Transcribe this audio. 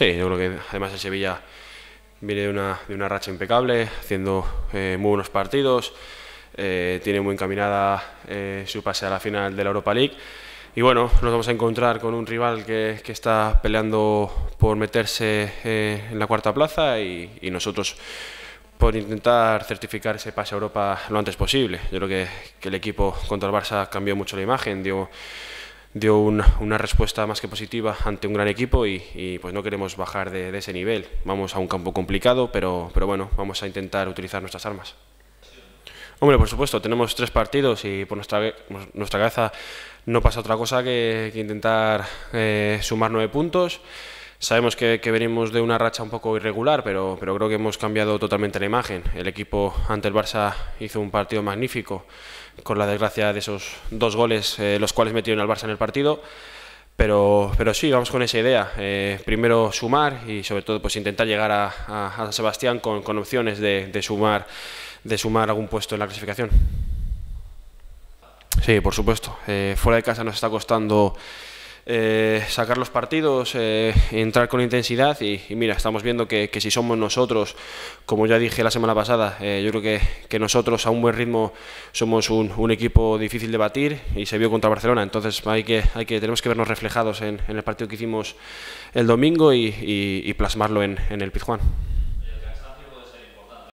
Sí, yo creo que además el Sevilla viene de una, de una racha impecable, haciendo eh, muy buenos partidos, eh, tiene muy encaminada eh, su pase a la final de la Europa League. Y bueno, nos vamos a encontrar con un rival que, que está peleando por meterse en la cuarta plaza y, nosotros por intentar certificar ese pase a Europa lo antes posible. Yo creo que, que el equipo contra el Barça cambió mucho la imagen, dio dio una respuesta más que positiva ante un gran equipo y, pues no queremos bajar de, ese nivel. Vamos a un campo complicado, pero, pero bueno, vamos a intentar utilizar nuestras armas. Hombre, por supuesto, tenemos tres partidos y por nuestra, nuestra cabeza no pasa otra cosa que, intentar eh, sumar nueve puntos. Sabemos que, venimos de una racha un poco irregular, pero, pero creo que hemos cambiado totalmente la imagen. El equipo ante el Barça hizo un partido magnífico, con la desgracia de esos dos goles, eh, los cuales metieron al Barça en el partido. Pero, pero sí, vamos con esa idea. Eh, primero sumar y sobre todo pues intentar llegar a, a, Sebastián con, opciones de, sumar, de sumar algún puesto en la clasificación. Sí, por supuesto. Eh, fuera de casa nos está costando eh, sacar los partidos, eh, entrar con intensidad y, mira, estamos viendo que, si somos nosotros, como ya dije la semana pasada, eh, yo creo que, nosotros a un buen ritmo somos un, equipo difícil de batir y se vio contra Barcelona, entonces hay que, hay que, tenemos que vernos reflejados en, el partido que hicimos el domingo y, plasmarlo en, en el Pizjuán.